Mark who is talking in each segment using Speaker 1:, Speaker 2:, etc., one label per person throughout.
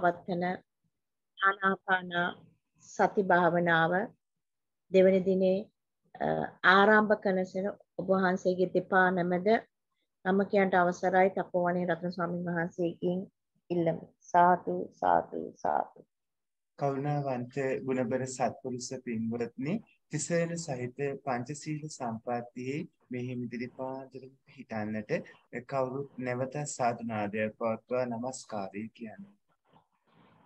Speaker 1: පවත්වන ආනාපාන සති භාවනාව දෙවැනි දිනේ ආරම්භ කරනසෙන ඔබ වහන්සේගේ දෙපා නැමද නමකයන්ට අවසරයි තපෝවනේ රත්න ස්වාමීන් වහන්සේගෙන් ඉල්ලමි සාදු සාදු සාදු
Speaker 2: කරුණාවන්ත ගුණබර සත්පුරුෂ පින්වත්නි තිසරණ සහිත පංචශීල සම්පත්තියේ මෙහි මිදිරිපාදයෙන් හිතන්නට කවුරුත් නැවත සාදුනාදයක් පවත්වා নমස්කාරය කියන්නේ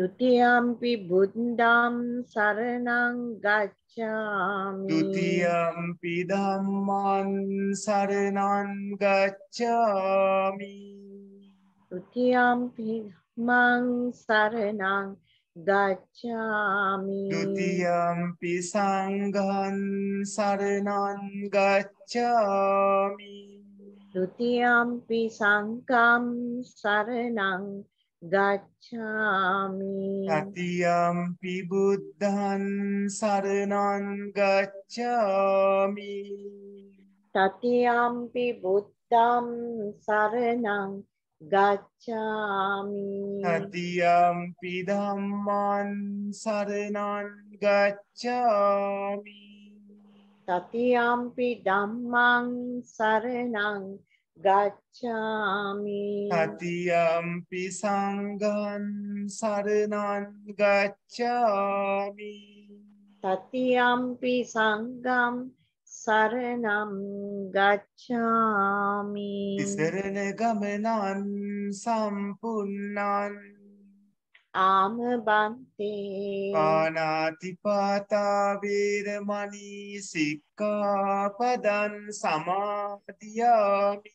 Speaker 1: දුතියම්පි බුද්ධම් සරණං ගච්ඡාමි දුතියම්පි ධම්මං සරණං ගච්ඡාමි දුතියම්පි මං සරණං ගච්ඡාමි ဒ
Speaker 2: ුතියම්පි
Speaker 1: සංඝං සරණං ගච්ඡාමි ဒ ුතියම්පි සංඝං සරණං
Speaker 2: ගච්ඡාමි තතියම්පි බුද්ධං සරණං ගච්ඡාමි
Speaker 1: තතියම්පි බුද්ධං
Speaker 2: සරණං
Speaker 1: ගච්ඡාමි
Speaker 2: තතියම්පි
Speaker 1: ධම්මං සරණං ගච්ඡාමි තතියම්පි ධම්මං සරණං ගච්ඡාමි
Speaker 2: තතියම්පි සංඝං සරණං ගච්ඡාමි තතියම්පි සංඝං
Speaker 1: සරණම් ගච්ඡාමි සරණ ගමනන්
Speaker 2: සම්පූර්ණං ආම බන්තේ පානාතිපාතා වේරමණී සික්ඛාපදං සමාදියාමි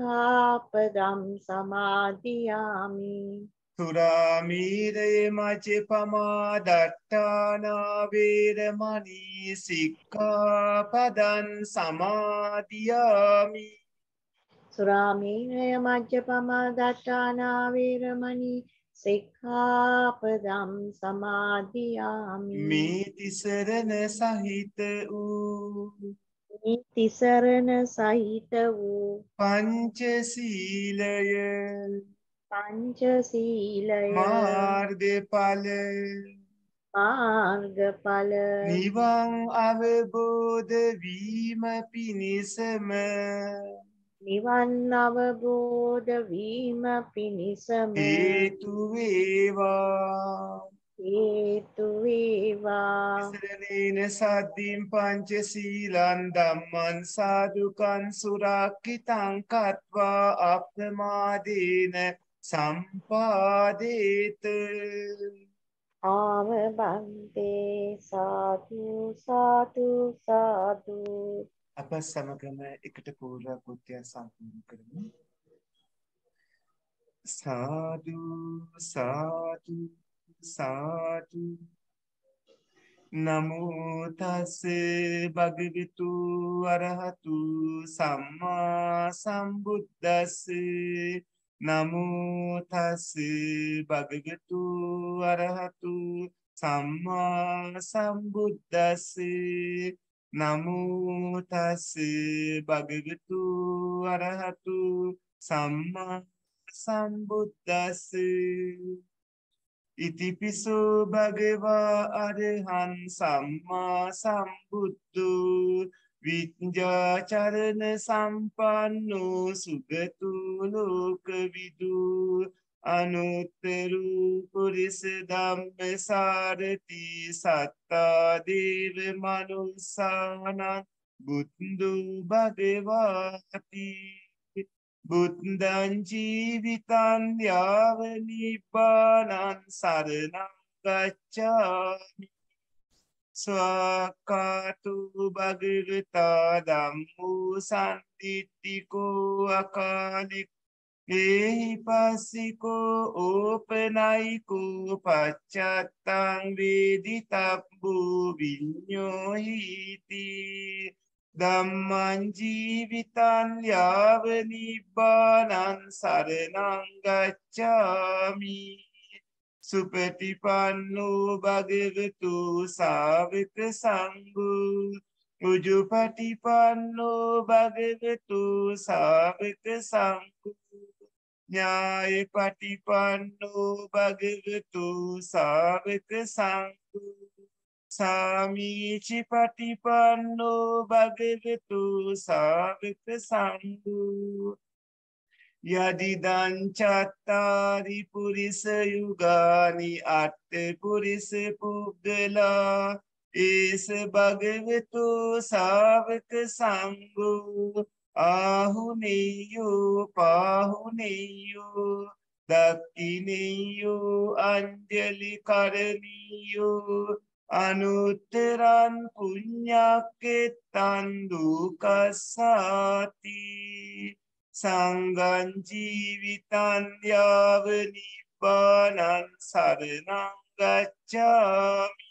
Speaker 1: සික්ඛාපදම් සමාදියාමි
Speaker 2: සුරාමීරේ මජ්ජපමා දට්ඨානා වේරමණී සික්ඛාපදං සමාදියාමි සුරාමීරේ
Speaker 1: මජ්ජපමා දට්ඨානා වේරමණී සික්ඛාපදම් සමාදියාමි මේ
Speaker 2: තිසරණ සහිත වූ
Speaker 1: තිසරණ සහිත වූ පංචශීලය
Speaker 2: පංචශීලය මාර්ගඵල මාර්ගඵල නිවන් අවබෝධ
Speaker 1: වීම පිණිසම නිවන් අවබෝධ වීම පිණිසම හේතු වේවා
Speaker 2: හේතු වේවා සරණේන සද්දීම් පංච සීලං ධම්මං සාදුකං සුරක්ෂිතං කତ୍වා අප්‍රමාදීන සම්පාදේත ආම බන්තේ සාතු සාතු සාතු අප සමගම එකට පූර්ව කෘත්‍ය සම්පූර්ණ කරමු සාදු සාදු සාදු නමෝ තස් භගවතු අරහතු සම්මා සම්බුද්දස්ස නමෝ තස් භගවතු අරහතු සම්මා සම්බුද්දස්ස නමෝ තස් භගවතු අරහතු සම්මා සම්බුද්දස්ස ඉතිපිසෝ භගවා අරහන් සම්මා සම්බුද්ධු විඤ්ජාචරණ සම්පන්නෝ සුගතු ලෝකවිදු අනුත්තරු පුරිස ධම්ම සාරති සත්තා දේව මනුස්සානං බුද්ධ භගවාති බුද්ධං ජීවිතං යාව නිබ්බානං සරණං ගච්ඡාමි ස්වාකාතු භගවතා ධම්මෝ සම්තිත්තිකෝ අකාලික ඒහි පස්සිකෝ ඕපනයිකෝ පච්චත්තං වේදි තබ්බෝ විඤ්ඤෝහිතී ධම්මං ජීවිතං යාව නිබ්බානං සරණං ගච්ඡාමි සුපටිපන්නෝ භගවතු සාවිත සංඝෝ උජුපටිපන්නෝ භගවතු සාවිත සංඝෝ ඥාය පටිපන්නෝ භගවතු සාවිත සංඝෝ සාමීචි පටිපන්නෝ භගවතු සාවක සංඝු යදිදං චත්තාරි පුරිස යුගානි අට පුරිස පුද්ගලා ඒස භගවතු සාවක සංඝෝ ආහුනෙයෝ පාහුනෙයෝ දක්කිනෙයෝ අන්ජලි කරණීයෝ අනුත්තරන් පුඥ්ඥක්කෙත්තන් දුකස්සාති සංගංජීවිතන්යාවනිපානන් සරනංගච්චාමි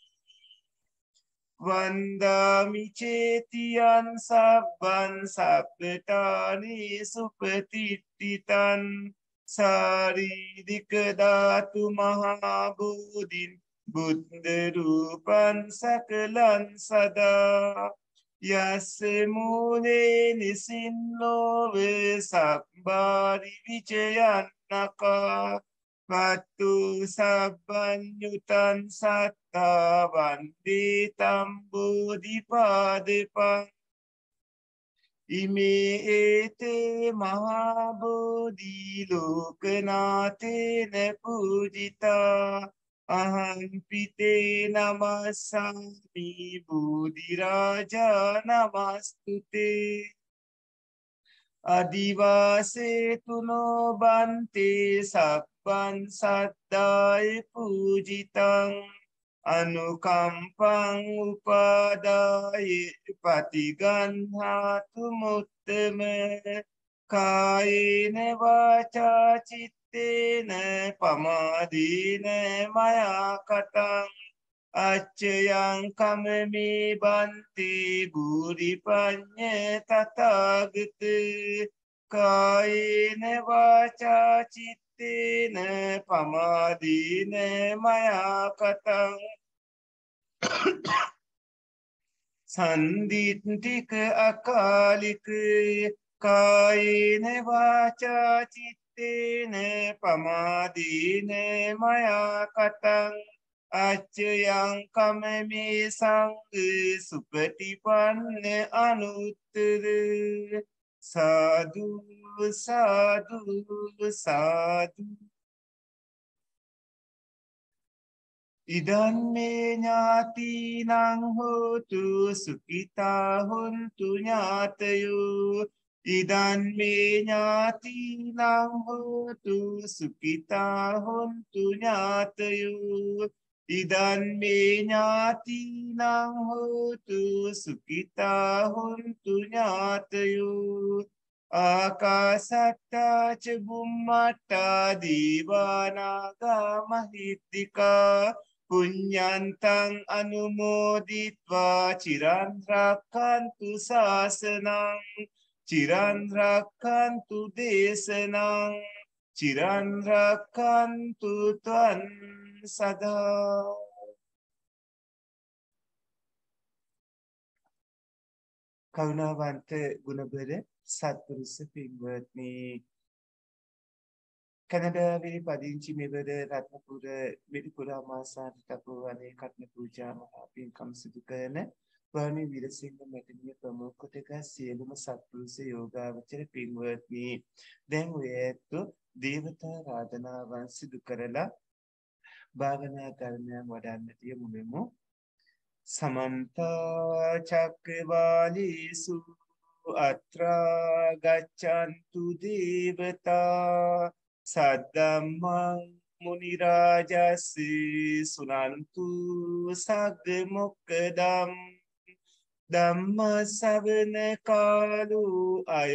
Speaker 2: වන්දාමිචේතියන් සබ්බන් සප්පටානේ සුපතිට්ටිතන් සාරීදිකධාතු මහාබූදිින් බුද්ධරූපන් සකලන් සදා යස්සෙමුණේ නිසින් නොවේ සක්බාරි විචයන්නකා පත්තු සබ්බඥුතන් සත්තා වන්දී තම්බෝධිපාදපන් ඉමේ ඒතේ මහාබෝධී ලෝකනාතේන පූජිතා अहं पिते नमस्सामि बोधिराजा नमस्तु ते अधिवासेतु नो बन्ते सप्पं सद्दाय पूजितम् अनुकम्पम् उपादाय पतिगह्णातु मुत्तम कायेन वाचा चित् තේන පමාදීන මයා කටන් අච්චයං කමමේ බන්ති භූරි පඤ්ඤ තථාගත කායේන වාචා චිත්තේන පමාදීන මයා කතං සන්දිත්තික අකාලික කායේන වාචා චිත්තේන අත්තින පමාදීන මයා කටන් අච්චයං කමමේ සංග සුපටිපන්න අනුත්තර සාදු සාදු
Speaker 3: සාදු
Speaker 2: ඉදන්නේ ඥාතිනං හෝතු සුකිතා හොන්තු ඥාතයෝ ඉදන් මේ ඥාතිනම් හෝතු සුඛිතා හොන්තු ඥාතයෝ ඉදන් මේ ඥාතිනම් හෝතු සුඛිතා හොන්තු ඥාතයෝ ආකාසට්ටා ච බුම්මට්ටා දීවානාගා මහිත්‍තිකා පුඤ්ඤන්තං අනුමෝදිත්වා චිරන් රැක්කන්තු ශාසනං චිරන්රක්කන්තු දේශනං චිරන්රක්කන්තු තුවන් සදා කරුණාවන්ත ගුණබර සත්පුරුෂ පින්වත්නි කැනඩාවේ පදිංචි මෙවර රත්නපුර මිරිපුර අමාසාන්ත තපෝවනයේ කටන පූජා මහා පින්කම් සිදු කරන ප්‍රාණි විරසිංහ මෙතනිය ප්‍රමුඛ ටික සියලුම සත්පුරුෂ යෝගාවචර පින්වත්නි දැන් ඔය ඇත්තු දේවතා ආරාධනාවන් සිදු කරලා භාවනා කර්මයන් වඩන්නට යමුමු සමන්ත චක්කවාලීසු අත්‍රා ගච්ඡන්තු දේවතා සද්දම්මං මුනි රාජස්සේ සුනන්තු සග්ග මොක්කදම් ධම්ම සවන කාලු අය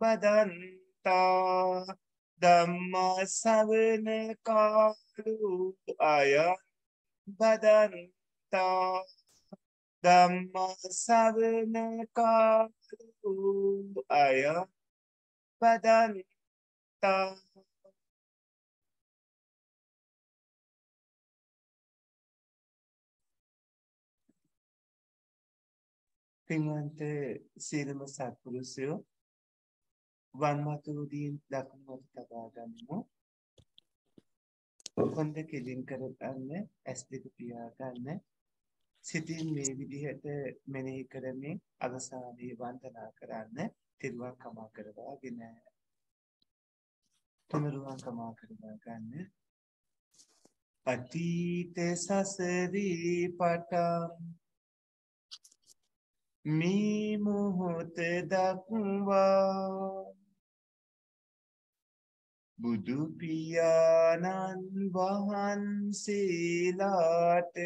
Speaker 2: බදන්තා ධම්ම සවන කාලු අය බදන්තා ධම්ම සවන කාලු අය බදන්තා පින්වන්ත සීලම සත්පුරුෂයෝ වන්මතුදීන් දක්නට තබා ගන්නමු හොඳ කෙලින් කරගන්න ඇස් දෙක පියා ගන්න සිතින් මේ විදිහට මෙනෙහි කරමින් අවසානයේ වන්දනා කරන්න තිරුවන් කමා කරවාගෙන තුමරුවන් කමා කරවා ගන්න අතීත සසරී පටන් මේ මොහොත දක්වා බුදු පියාණන් වහන්සේලාට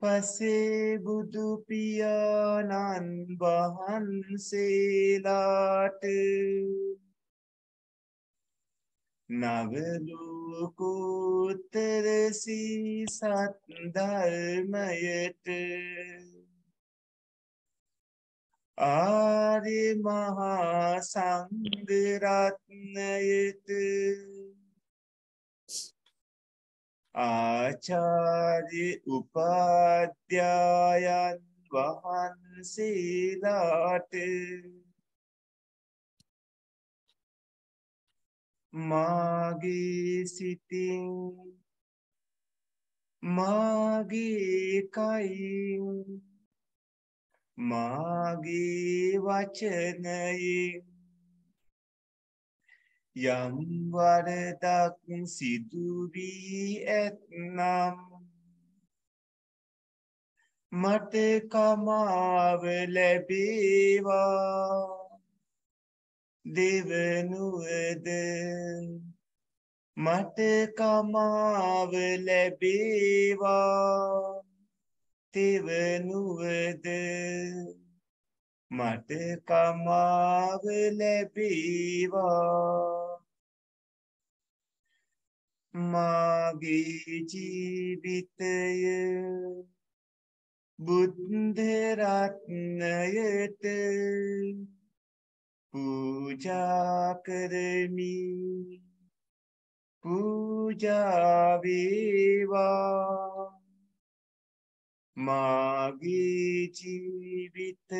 Speaker 2: පසේ බුදු පියාණන් වහන්සේලාට නවලෝකෝත්තර සීසත් ධර්මයට ආරි මහා සංගරත්නයට ආචාරි උපාධ්‍යායන් වහන්සේලාට
Speaker 3: මාගේ සිතින්
Speaker 2: මාගේ කයින් මාගේ වචනයෙන් යම් වරදක් සිදු වී ඇතනම් මට කමාව ලැබේවා දෙවනුවද මට කමාව ලැබේවා තෙවනුවද මට කමාව ලැබේවා මාගේ ජීවිතය බුද්ධ රත්නයට पूजा करमी पूजा विवा मागे जीवित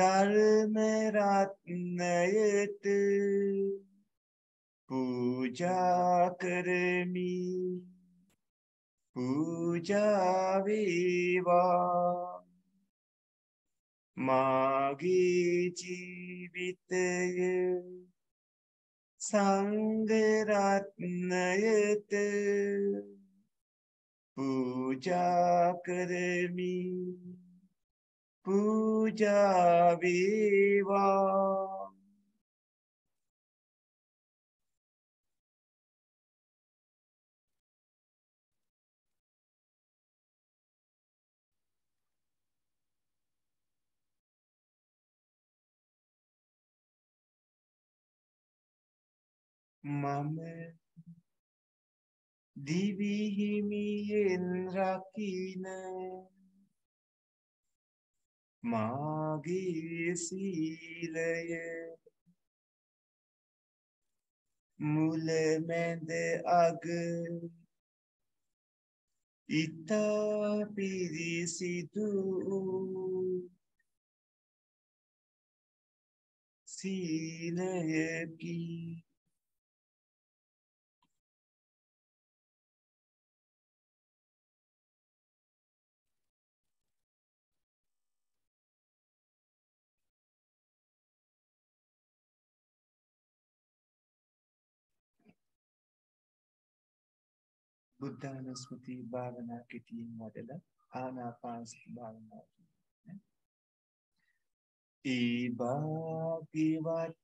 Speaker 2: धर्म रत्नयत पूजा करमी पूजा विवा මාගේ ජීවිතය සංගරත්නයත පූජා කරමි පූජාවේවා
Speaker 3: මම දිවිහිමියෙන් රකින මාගේ සීලය මුලමැද අග ඉතා පිරිසිදු සීලයකි බුද්ධානුස්මති භාවනා කෙටියෙන් වඩලා ආනාපානසති භාවනා
Speaker 2: ඒබාගිවත්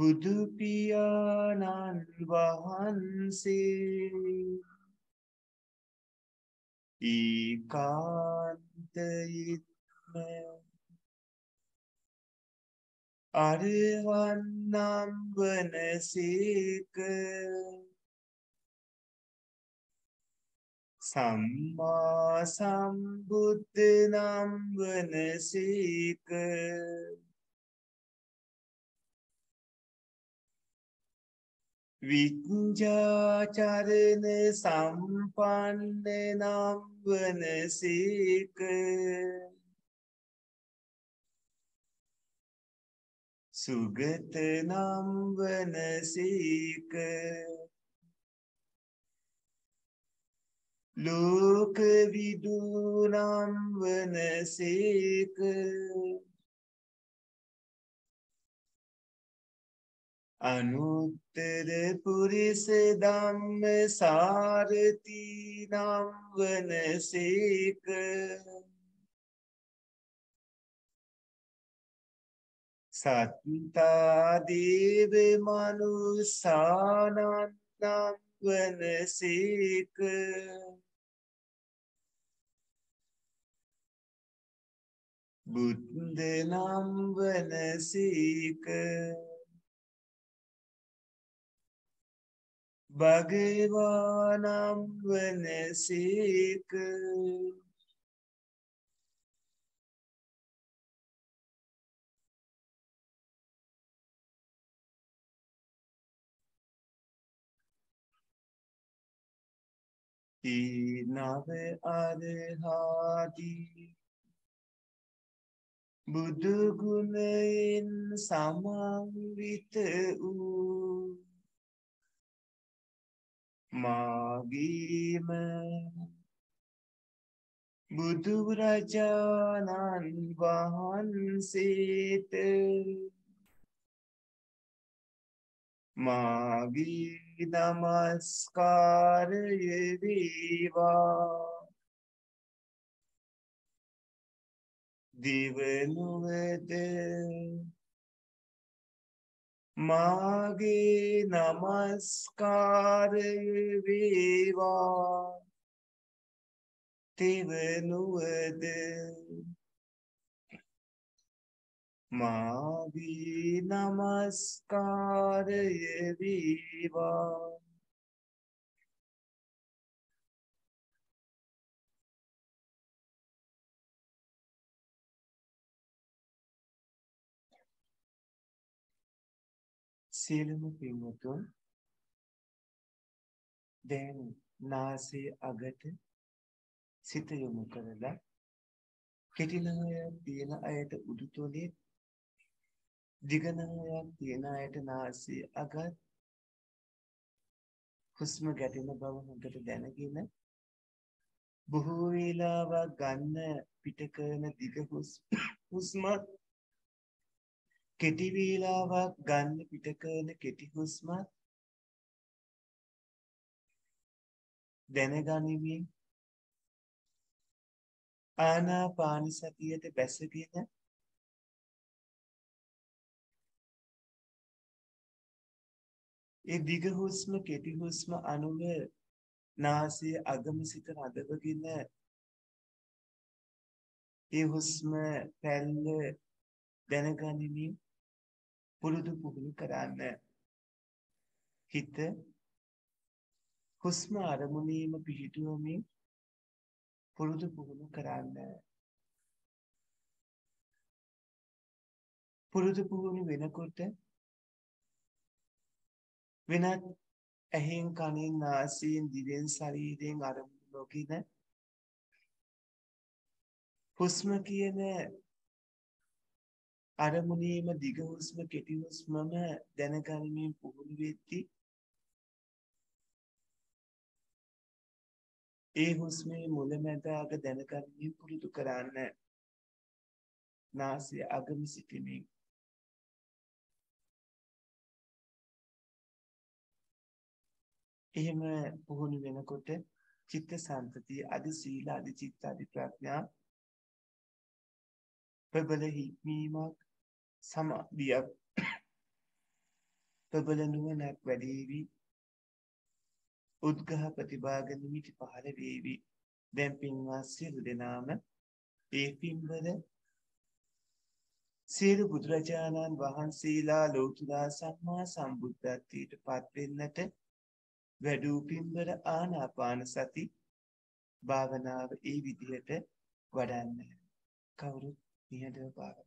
Speaker 2: බුදු පියාණන් වහන්සේ
Speaker 3: ඒකාන්තයෙන්ම අරවන්නම් වනසේක සම්මා සම්බුද්ධ නම් වනසේක
Speaker 2: විඤ්ජාචරණ සම්පන්න නම් වනසේක සුගත නම් වනසීක ලෝක විදු නම් වනසේක අනුත්තර පුරිස ධම්ම සාරති නම් වනසේක
Speaker 3: සත්තාදීව මනුසානන්නම් වනසේක බුද්ධ නම් වනසේක භගවානම් වනසේක ති නව අරහාදී බුදු ගුණයෙන් සමන්විත වූ මාගීම බුදු රජාණන්
Speaker 2: වහන්සේට मागी नमस्कार ये
Speaker 3: देवा
Speaker 2: दिवनुवते मागे नमस्कार देवा दिवनुवते
Speaker 3: මාවී නමස්කාරය වේවා සියලුම පින්වතුන් දැන් නාසයේ අගට සිත යොමු කරලා කෙටිලහය තියෙන අයට උඩුතොලේ දිගනායක් තියෙන අයට නාසය අගත් හුස්ම ගැටෙන බව හොඳට දැනගෙන
Speaker 2: බොහෝ වේලාවක් ගන්න පිට කරන දිග හුස්ම කෙටි වේලාවක් ගන්න පිට කරන
Speaker 3: කෙටි හුස්ම දැනගනිමින් ආනාපාන සතියට බැසගෙන ඒ දිග හුස්ම කෙටි හුස්ම අනුව නාසය අගම සිට රඳවගෙන ඒ හුස්ම පැල්ල දැනගනිමින් පුරුදු පුහුණු කරන්න හිත හුස්ම අරමුණීම පිහිටුවමින් පුරුදු පුහුණු කරන්න පුරුදු පුහුණු වෙනකොට වෙනත් ඇහෙන් කනෙන් නාසයෙන් දිවෙන් ශරීරයෙන් අරමුණු නොගින හුස්ම කියන අරමුණේම දිග හුස්ම කෙටි හුස්මම දැනගනිමින් පුහුණු වෙද්දී ඒ හුස්මේ මුලැමැදාක දැනගනිමින් පුරුදු කරන්න නාසය අගම සිටීමේ එහෙම පුහුණු වෙනකොට
Speaker 2: චිත්ත සම්පතිය අදි සීල අදි චිත්ත අදි ප්‍රඥා ප්‍රබල හික්මීමක් සමාධියක් ප්‍රබල නුවණක් වැඩිවි උද්ඝහ ප්‍රතිභාගන මිටි පහළ වේවි දැන් පින්වා සියලු දෙනාම ඒ පින්බර සියලු බුදුරජාණන් වහන්සේලා ලෝතුරා සම්මා සම්බුද්ධත්වයට පත් වෙන්නට වැඩූ පින්බර ආනාපාන සති භාවනාව ඒ විදිහට වඩන්න. කවුරුත්
Speaker 3: නිහඬව භාවනා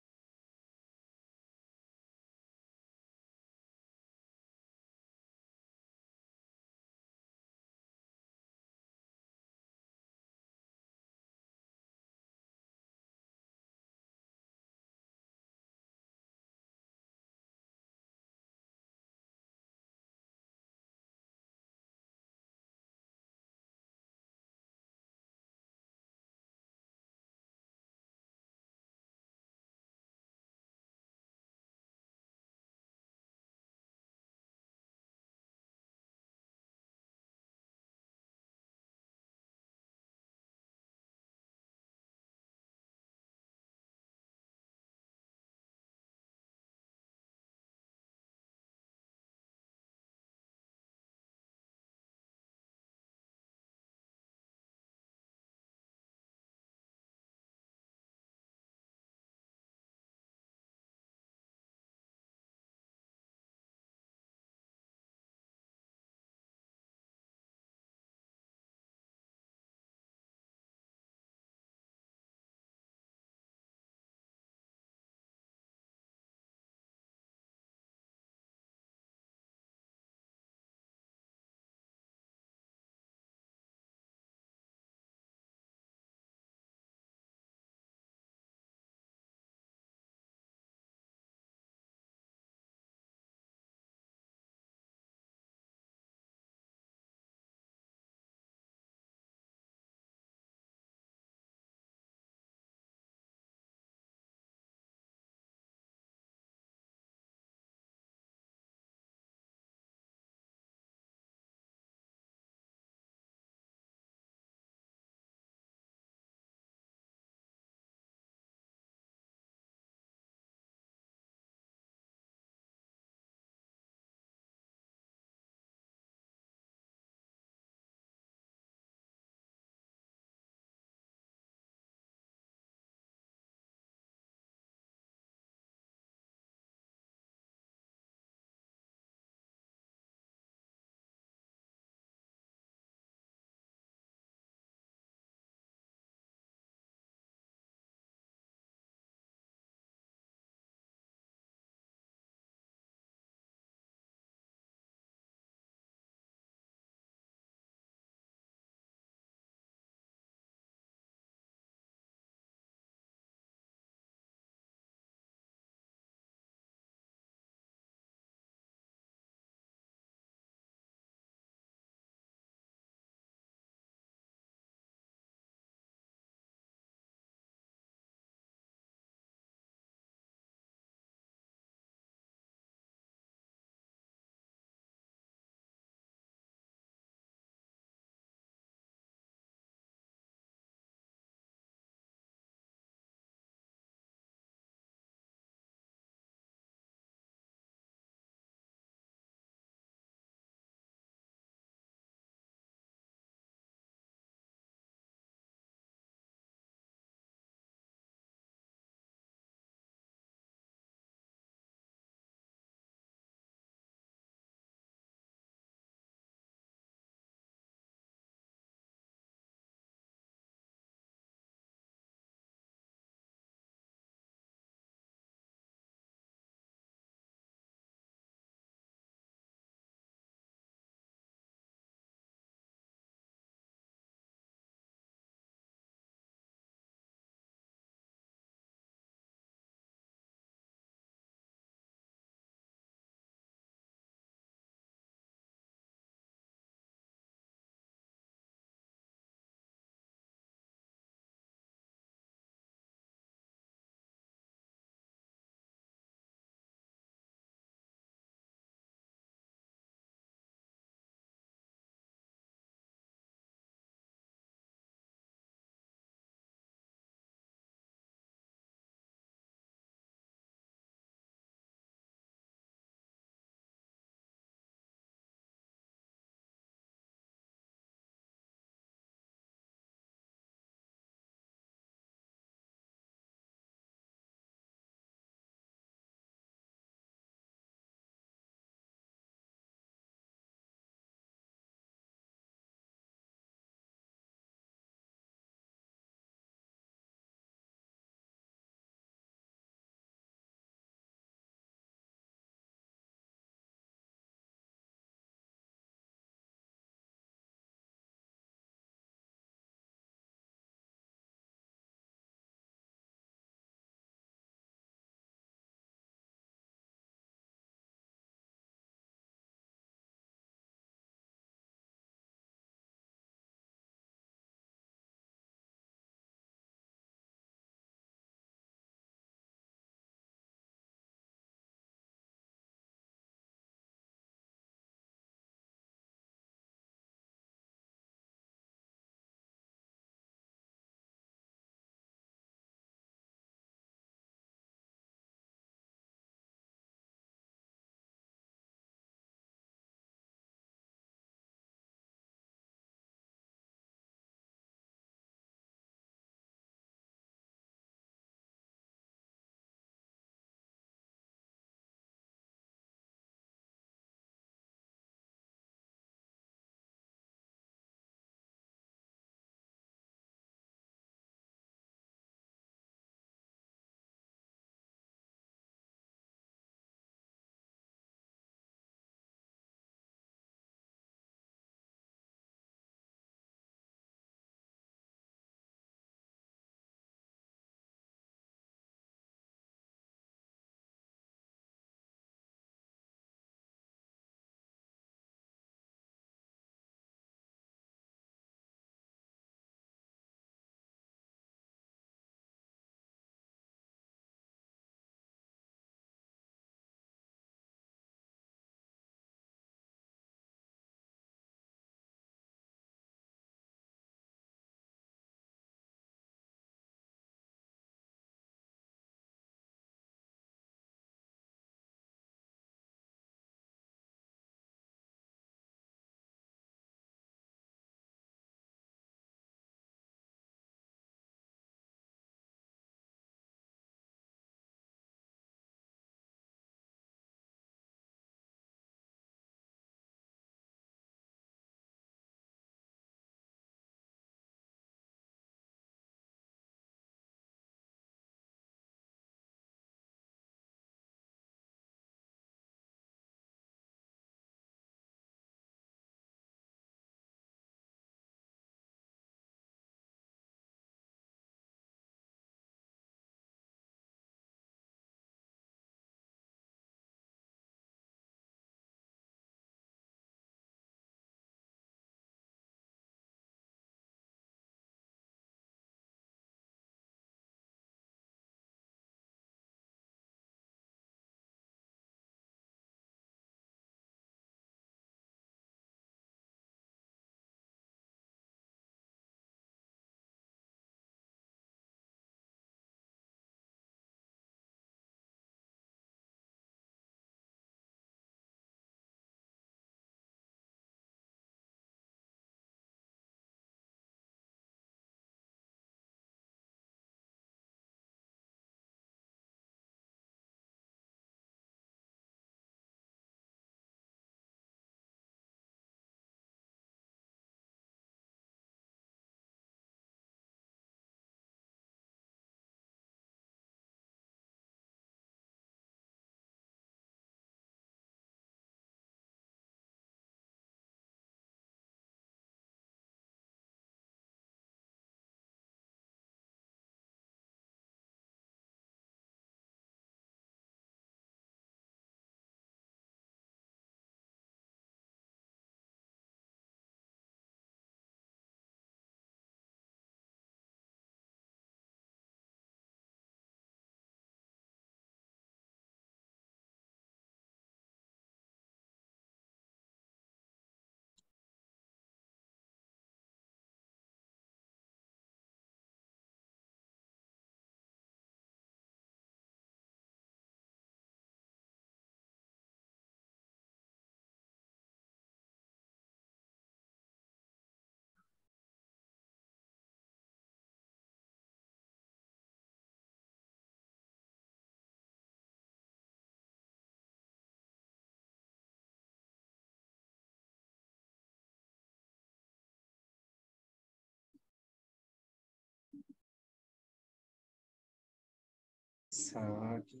Speaker 3: සාකි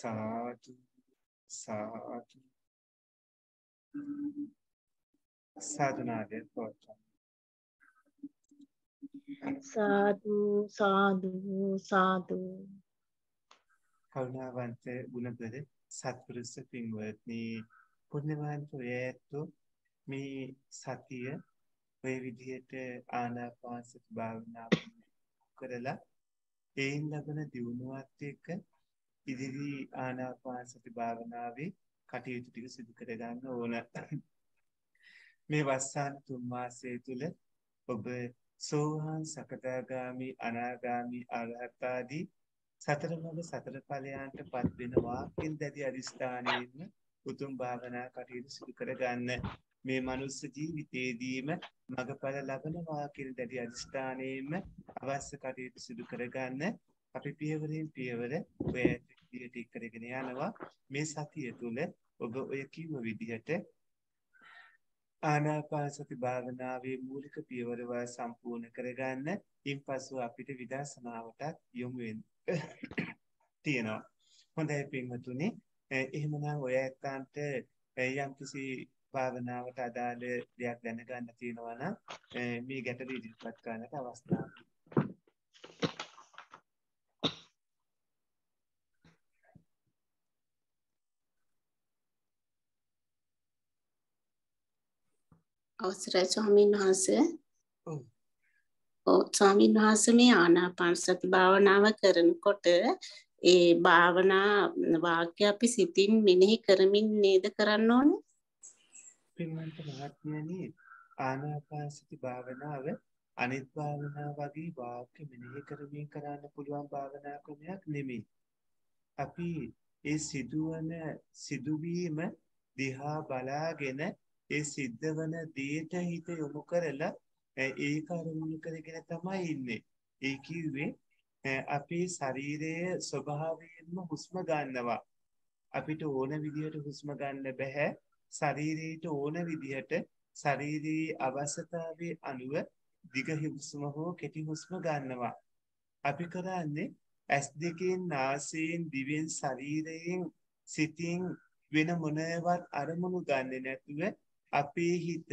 Speaker 3: සාකි සාකි සාදුනාදේ පොතන
Speaker 1: සාදු සාදු සාදු
Speaker 2: කරුණාවන්ත ගුණබර සත්පුරුෂ පින්වත්නි පුණ්‍යවන්ත වේතු මේ සතිය ඔය විදිහට ආනාපානසති භාවනාව කරලා එයින් ලබන දියුණුවත් එක්ක ඉදිරි ආනාපාන සති භාවනාවේ කටයුතු ටික සිදු කර ගන්න ඕන. මේ වස්සාන තුන් මාසයේ තුල ඔබ සෝහාන් සකදාගාමි අනාගාමි අරහත් ආදී සතර මඟ සතර ඵලයන්ට පත් වෙනවා කියන දැඩි අදිස්ථානයෙන්ම උතුම් භාවනා කටයුතු සිදු කර ගන්න. මේ මනුස්ස ජීවිතයේදීම මඟඵල ලබනවා කියන දැඩි අධිෂ්ඨානයෙන්ම අවශ්‍ය කටයුතු සිදු කරගන්න අපි පියවරෙන් පියවර ඔය විදිහට කරගෙන යනවා මේ සතිය තුල ඔබ ඔය කිව්ව විදිහට ආනාපාන සති භාවනාවේ මූලික පියවරව සම්පූර්ණ කරගන්න ඉන්පසු අපිට විදර්ශනාවට යොමු වෙන්න තියෙනවා හොඳයි පින්වතුනි එහෙමනම් ඔය ඇත්තන්ට යම්කිසි භාවනාවට අදාළ දෙයක් දැනගන්න තියෙනවා නම් මේ ගැටලු ඉදිරිපත් කරන්නට අවස්ථාවක්.
Speaker 1: අවසරයි ස්වාමීන් වහන්සේ. ඔව්. ඔව් ස්වාමීන් වහන්සේ මේ ආනාපාන සති භාවනාව කරනකොට ඒ භාවනා වාක්‍ය අපි සිතින් මෙනෙහි කරමින් නේද කරන්න ඕනේ?
Speaker 2: පින්වන්ත මහත්මයනි ආනාපානසති භාවනාව අනිත් භාවනා වගේ වාක්‍ය මෙනෙහි කරමින් කරන්න පුළුවන් භාවනා ක්‍රමයක් නෙමෙයි. අපි ඒ සිදුවන සිදුවීම දිහා බලාගෙන ඒ සිද්ධවන දේට හිත යොමු කරලා ඒ කර්මණු කරගෙන තමයි ඉන්නේ. ඒ කිව්වේ අපේ ශරීරයේ ස්වභාවයෙන්ම හුස්ම ගන්නවා. අපිට ඕන විදිහට හුස්ම ගන්න බෑ. ශරීරයට ඕන විදිහට ශරීරී අවශ්‍යතාවයේ අනුව දිග හුස්ම හෝ කෙටි හුස්ම ගන්නවා. අපි කරන්නේ ඇස් දෙකෙන් නාසයෙන් දිවෙන් ශරීරයෙන් සිතින් වෙන මොනවත් අරමුණු ගන්නෙ නැතුව අපේ හිත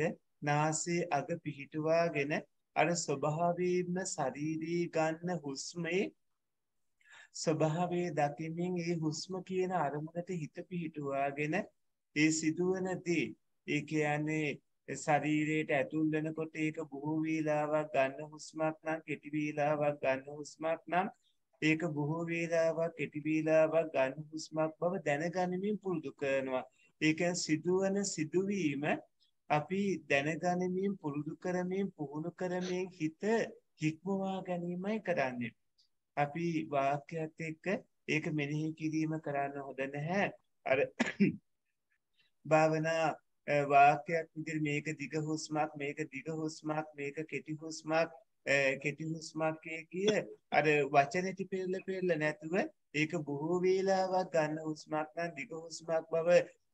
Speaker 2: නාසයේ අග පිහිටුවාගෙන අර ස්වභාවයෙන්ම ශරීරී ගන්න හුස්මේ ස්වභාවයේ දකිමින් ඒ හුස්ම කියන අරමුණට හිත පිහිටුවාගෙන ඒ සිදුවනදී ඒ කියන්නේ ශරීරයට ඇතුල් වෙනකොට ඒක බොහෝ වේලාවක් ගන්න හුස්මක් නම් කෙටි වේලාවක් ගන්න හුස්මක් නම් ඒක බොහෝ වේලාවක් කෙටි වේලාවක් ගන්න හුස්මක් බව දැනගැනීමෙන් පුරුදු කරනවා. ඒක සිදුවන සිදුවීම අපි දැනගැනීමෙන් පුරුදු කරමින් පුහුණු කරමින් හිත හික්මවා ගැනීමයි කරන්නේ. අපි වාක්‍යයත් එක්ක ඒක මෙනෙහි කිරීම කරන්න හොඳ නැහැ. අර භාවනා වාක්‍යයක් විදිහට මේක දිග හුස්මක් මේක දිග හුස්මක් මේක කෙටි හුස්මක් කෙටි හුස්මක් කිය අර වචන ටිපෙල්ල පෙල්ල නැතුව ඒක බොහෝ වේලාවක් ගන්න හුස්මක් නම් දිග හුස්මක් බව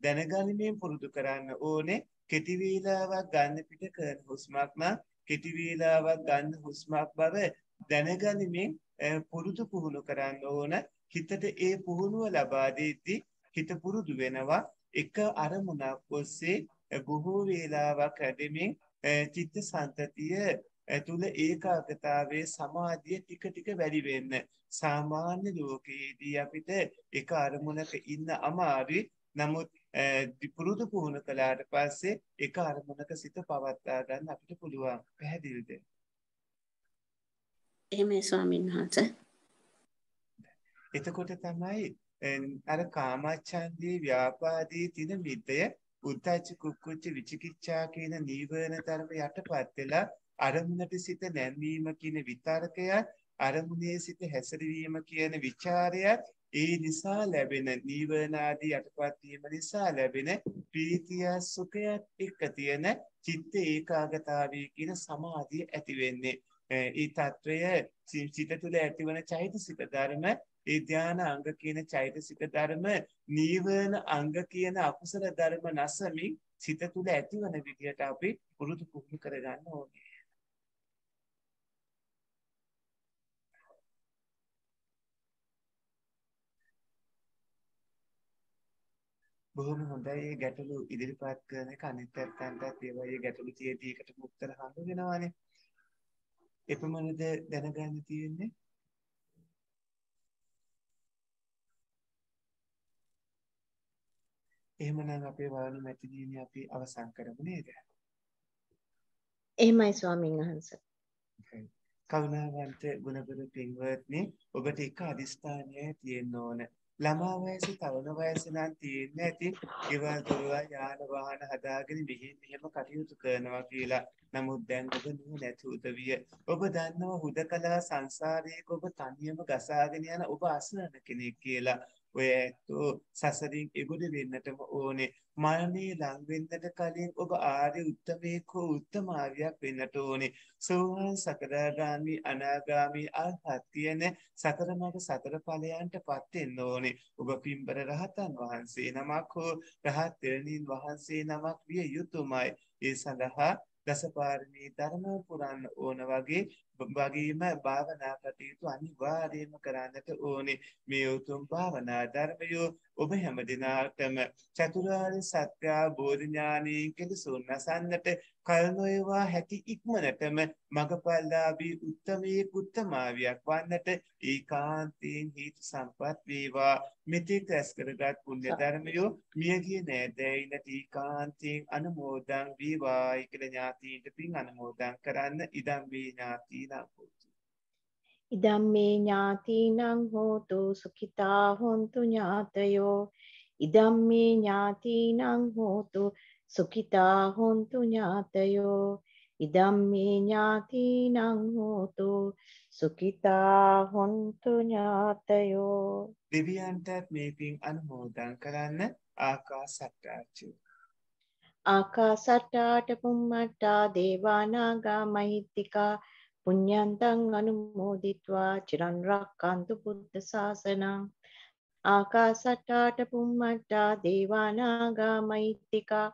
Speaker 2: දැනගනිමින් පුරුදු කරන්න ඕනේ කෙටි වේලාවක් ගන්න පිට කරන හුස්මක් නම් කෙටි වේලාවක් ගන්න හුස්මක් බව දැනගනිමින් පුරුදු පුහුණු කරන්න ඕන හිතට ඒ පුහුණුව ලබා දෙද්දී හිත පුරුදු වෙනවා එක අරමුණක් ඔස්සේ බොහෝ වේලාවක් හැදෙමින් චිත්ත සන්තතිය ඇතුළ ඒකාගතාවේ සමාධිය ටික ටික වැඩි වෙන්න. සාමාන්‍ය ලෝකයේදී අපිට එක අරමුණක ඉන්න අමාරු නමුත් පුරුදු පුහුණු කළාට පස්සේ එක අරමුණක සිත පවත්වා ගන්න අපිට පුළුවන්. පැහැදිලිද? එහෙමයි ස්වාමීන් වහන්සේ. එතකොට තමයි අර කාමච්ඡන්දී ව්‍යාපාදී තින විද්‍ය උද්ධච්ච කුක්කුච්ච විචිකිච්ඡා කියන නීවරණ ධර්ම යටපත් වෙලා අරමුණට සිත නැන්වීම කියන විතර්කයත් අරමුණේ සිත හැසිරවීම කියන ਵਿਚාරයත් ඒ නිසා ලැබෙන නීවරණ ආදී යටපත් වීම නිසා ලැබෙන ප්‍රීතිය සුඛයත් එක්ක තියෙන චිත්ත ඒකාගතාවය කියන සමාධිය ඇති වෙන්නේ. ඒ తত্ত্বය සිත තුළ ඇතිවන චෛතසික ධර්ම ඒ ධාන අංග කියන චෛතසික ධර්ම නීවරණ අංග කියන අකුසල ධර්ම නැසමින් සිත තුල ඇතිවන විදියට අපි පුරුදු පුහුණු කරගන්න ඕනේ. බොහොම හොඳයි මේ ගැටලු ඉදිරිපත් කරන එක අනිත් පැත්තන්ටත් ඒ වගේ ගැටලු තියෙදී එකට උත්තර හම්බ වෙනවානේ. එපමණද දැනගන්න තියෙන්නේ. එහෙමනම් අපේ වාණි මැතිදීනේ අපි අවසන් කරමු නේද? එහෙමයි ස්වාමීන් වහන්සේ. කරුණාවන්ත ගුණබර පින්වත්නි ඔබට එක අදිස්ථානය තියෙන්න ඕන. ළමා වයස තරුණ වයස නම් තියෙන්න ඇති ගෙවල් දොරවල් යාන වාහන හදාගෙන මෙහෙම මෙහෙම කටයුතු කරනවා කියලා. නමුත් දැන් ඔබ නුවණැති උදවිය. ඔබ දන්නවා හුදකලා සංසාරයේ ඔබ තනියම ගසාගෙන යන ඔබ අසරණ කෙනෙක් කියලා. ඔය ඇත්තෝ සසරින් එගොඩ වෙන්නටම ඕනේ. මරණය ලං වෙන්නට කලින් ඔබ ආර්ය උත්තමයෙක් හෝ උත්තමාර්යයක් වෙන්නට ඕනේ. සෝවාන් සකදාගාමි අනාගාමි අරහත් කියන සතර මඟ සතර ඵලයන්ටපත් වෙන්න ඕනේ. ඔබ පින්බර රහතන් වහන්සේ නමක් හෝ රහත් තෙරණින් වහන්සේ නමක් විය යුතුයමයි. ඒ සඳහා දසපාරමී ධර්ම පුරන්න ඕන වගේ වගේම භාවනා කටයුතු අනිවාර්යයෙන්ම කරන්නට ඕනේ මේ උතුම් භාවනා ධර්මය ඔබ හැම දිනාටම චතුරාර්ය සත්‍ය බෝධි ඥානයෙන් කෙලසුන් නැසන්නට කලනොයවා හැකි ඉක්මනටම මගපල්ලාභී උත්තමයේ උත්තමාවියක් වන්නට ඒකාන්තයෙන් හේතු සම්පත් වේවා මෙතෙක් රැස් කරගත් පුණ්‍ය ධර්මය මියගිය නෑදෑයින ඒකාන්තයෙන් අනුමෝදන් වේවායි කියලා ඥාතීන්ට පින් අනුමෝදන් කරන්න ඉදම් වේ ඥාතී සුඛිනං හෝතු
Speaker 1: ඉදම්මේ ඥාතිනං හෝතු සුඛිතා හොන්තු ඥාතයෝ ඉදම්මේ ඥාතිනං හෝතු සුඛිතා හොන්තු ඥාතයෝ ඉදම්මේ ඥාතිනං හෝතු සුඛිතා හොන්තු ඥාතයෝ
Speaker 2: දෙවියන්ටත් මේ පින් අනුමෝදන් කරන්න ආකාසට්ටාචු
Speaker 1: ආකාසට්ටාට පුම්මට්ටා දේවානාගා මහිත්‍තිකා පුඤ්ඤන්තං අනුමෝදිත්වා චිරන් රක්칸තු බුද්ධ ශාසනං ආකාසට්ටාට පුම්මට්ටා දේවානාගා මෛත්‍තිකා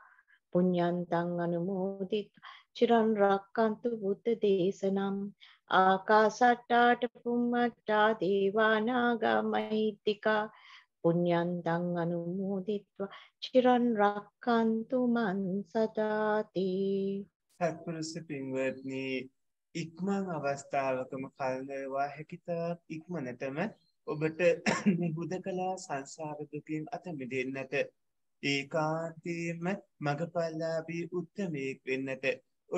Speaker 1: පුඤ්ඤන්තං අනුමෝදිත්වා චිරන් රක්칸තු බුද්ධ දේශනම් ආකාසට්ටාට පුම්මට්ටා දේවානාගා මෛත්‍තිකා පුඤ්ඤන්තං අනුමෝදිත්වා චිරන් රක්칸තු මන්
Speaker 2: සදාති සත්පුරුෂ පින්වත්නි ඉක්මන් අවස්ථාවකම කල්නවා හැකිතාක් ඉක්මනටම ඔබට හුද කලා සංසාරදුකින් අත මිදන්නට ඒකාන්තීම මඟපල්ලාබී උත්තමයෙක් වෙන්නට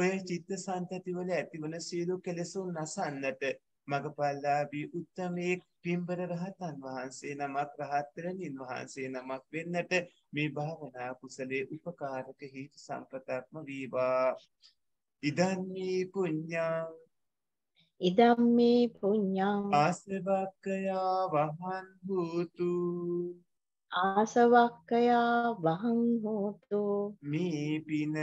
Speaker 2: ඔය චිත්ත සන්තතිවල ඇතිවන සියලු කෙලෙසුන් නසන්නට මඟපල්ලාබී උත්තමයෙක් පිම්බර රහතන් වහන්සේ නමක් රහත්තරණින් වහන්සේ නමක් වෙන්නට මේ භාවනා කුසලේ උපකාරක හිත සම්පතක්ම වීවා ඉදම්මේ පුඤ්ඤා
Speaker 1: ඉදම්මේ පුඤ්ඤං
Speaker 2: ආසවක්කයා වහන් හෝතු
Speaker 1: ආසවක්කයා වහන් හෝතු
Speaker 2: මේ පින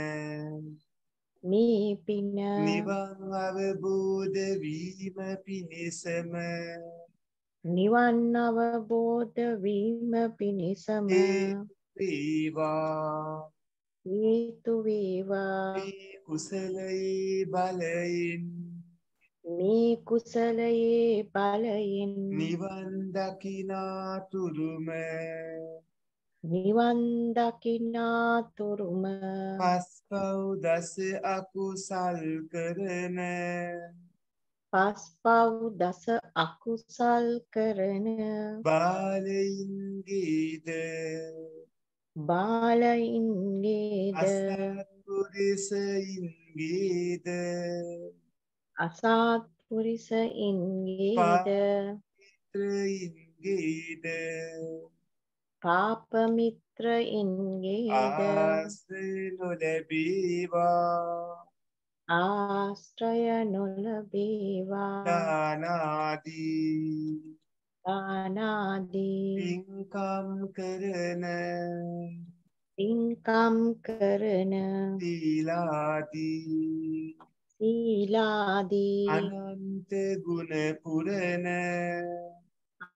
Speaker 1: මේ පින නිවන්
Speaker 2: අවබෝධ වීම පිණිසම
Speaker 1: නිවන් අවබෝධ වීම පිණිසම ඒවා හේතු
Speaker 2: වේවා කුසලයේ බලයෙන් මේ කුසලයේ බලයෙන් නිවන් දකිනාතුරුම නිවන්
Speaker 1: දකිනාතුරුම පස්පව්
Speaker 2: දස අකුසල් කරන
Speaker 1: පස්පව් දස අකුසල් කරන
Speaker 2: බාලයින්ගේද
Speaker 1: බාලයින්ගේද
Speaker 2: අසත්පුරිසයින්ගේද අසත්පුරිසයින්ගේද මිත්‍රයින්ගේද
Speaker 1: පාප මිත්‍රයින්ගේද ආශ්‍රය
Speaker 3: නොලැබීවා
Speaker 1: ආශ්‍රය නොලැබීවා
Speaker 2: දානාදී
Speaker 1: දානාදී පින්කම් කරන පින්කම් කරන
Speaker 2: සීලාදී
Speaker 1: සීලාදී අනන්ත
Speaker 2: ගුණ පුරන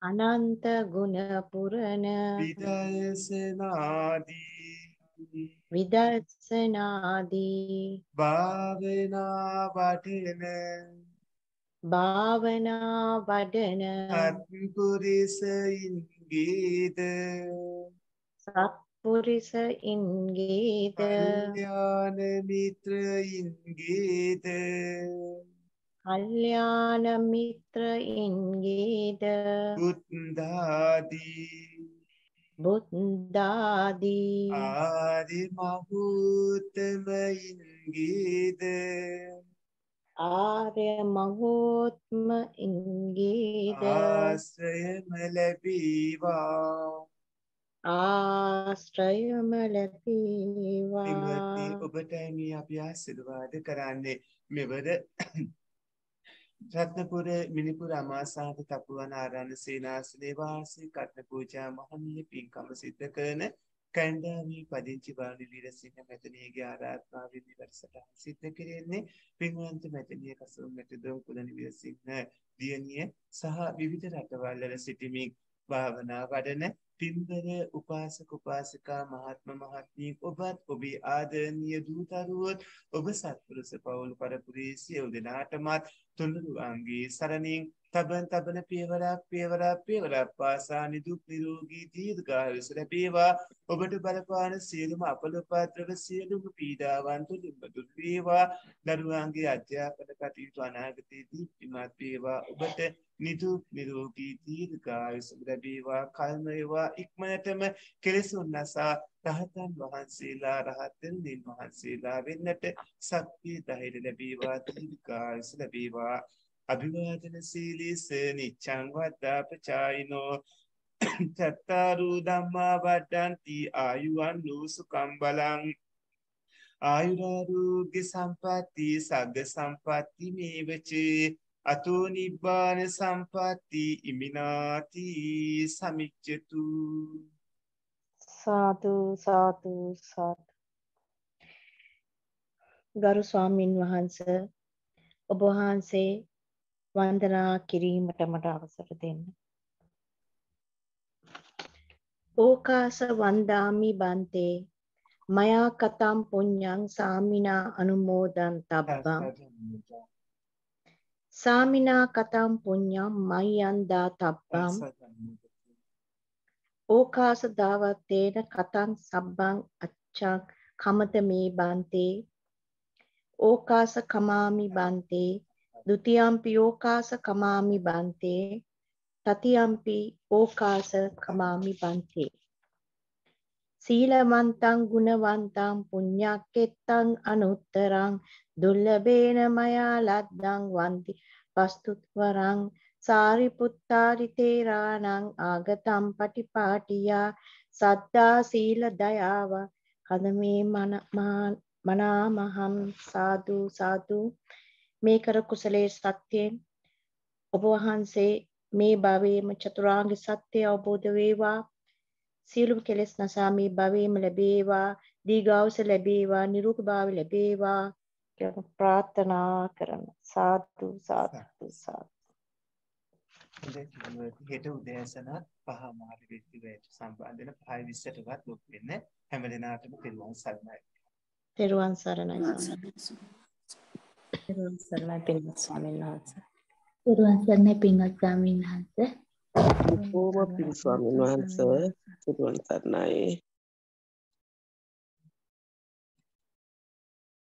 Speaker 1: අනන්ත ගුණ පුරන
Speaker 2: විදර්ශනාදී
Speaker 1: විදර්ශනාදී භාවනා වටින භාවනා වඩන
Speaker 2: සත්පුරිසයින්ගේද
Speaker 1: සත්පුරිසයින්ගේද
Speaker 2: ඥානමිත්‍රයින්ගේද
Speaker 1: කල්යාණ මිත්‍රයින්ගේද
Speaker 2: බුද්ධාදී
Speaker 1: බුද්ධාදී ආදි
Speaker 2: මහූතමයින්ගේද ආර්ය මහෝත්ම
Speaker 1: ඉංගීද ආශ්‍රයම
Speaker 2: ලැබීවා ආශ්‍රයම ලැබීවා ඉංගති ඔබට මේ අපි ආශිර්වාද කරන්නේ මෙවර රත්නපුර මිනිපුර අමාසාත තපුවන ආරණ්‍ය සේනාසනේ වාසී කර්ණ පූජා මහන්නේ පින්කම සිද්ධ කරන කණ්ඩායමේ පදිංචි බාල විරසින්න මෙතනියගේ ආරාධනාවෙන් වැඩසටහන සිද්ධ කෙරෙන්නේ පින්වන්ත මෙතනිය කසුම් මෙතදොම් කුලනි විරසින්න දියණිය සහ විවිධ රටවල්වල සිටිමින් භාවනා වඩන පින්බර උපාසක උපාසිකා මහත්ම මහත්මී ඔබත් ඔබේ ආදරණීය දූතරුවොත් ඔබ සත්පුරුෂ පවුල් පරපුරේ සියලු දෙනාටමත් තුනුරුවන්ගේ සරණින් තබන් තබන පියවරක් පියවරක් පියවරක් පාසා නිදුක් නිරෝගී දීර්ඝායුෂ ලැබේවා ඔබට බලපාන සියලුම අපලෝපද්‍රව සියලුම පීඩාවන් තුලින් දුක් වේවා දරුවන්ගේ අධ්‍යාපන කටයුතු අනාගතයේ දීප්තිමත් වේවා ඔබට නිදුක් නිරෝගී දීර්ඝායුෂ ලැබේවා කල්ම වේවා ඉක්මනටම කෙලෙසුන් නැසා රහතන් වහන්සේලා රහතන් වහන්සේලා වෙන්නට ශක්තිය ධෛර්ය ලැබේවා දීර්ඝායුෂ ලැබේවා අභිවාදන සීලිස නිච්ඡං වද්දා පචායිනෝ චත්තාරු ධම්මා වඩ්ඩಂತಿ ආයුවන් සුඛං බලං ආයුරාෝග්‍ය සම්පatti සග්ග සම්පatti මේවච අතෝ නිබ්බාන සම්පatti ඉමිනාති සමිච්ඡතු
Speaker 1: සාදු සාදු සාදු ගරු ස්වාමින් වහන්සේ ඔබ වහන්සේ වන්දනා කිරීමට මට අවසර දෙන්න. ඕකාස වන්දාමි බන්තේ මයා කතම් පුඤ්ඤං සාමිනා අනුමෝදන් තබ්බං සාමිනා කතම් පුඤ්ඤං මයං දා තබ්බං ඕකාස දාවත්තේන කතං සබ්බං අච්ඡං කමත මේ බන්තේ ඕකාස කමාමි බන්තේ द्वितीयम्पि ओकास कमामि बन्ते ततियम्पि ओकास कमामि बन्ते සීලමන්තං ගුණවන්තං පුඤ්ඤක්කෙත්තං අනුත්තරං දුර්ලභේන මයා ලද්දං වන්ති වස්තුත්වරං සාරිපුත්තාරිතේරාණං ආගතම් පටිපාටියා සද්දා සීල දයාව කදමේ මනාමහම් සාදු සාදු මේ කර කුසලයේ සත්‍යයෙන් ඔබ වහන්සේ මේ භවයේම චතුරාර්ය සත්‍ය අවබෝධ වේවා සියලුම කෙලෙස් නසා මේ භවයේම ලැබේවා දීගාවස ලැබේවා නිරූපභාව ලැබේවා කියලා ප්‍රාර්ථනා කරන සාදු සාදු සාදු
Speaker 2: හෙට උදෑසනත් පහමාර වෙතිවයට සම්බන්ධන පහයි විස්සටවත් ලොක් වෙන්න හැම දෙනාටම තෙරුවන් සරණයි. තෙරුවන් සරණයි.
Speaker 1: පෙරුවන් සරණයි පින්වත් ස්වාමීන් වහන්සේ.
Speaker 3: පෙරුවන් සරණයි පින්වත් ස්වාමීන් වහන්සේ. බොහෝම පින් ස්වාමීන් වහන්සේ. පෙරුවන් සරණයි.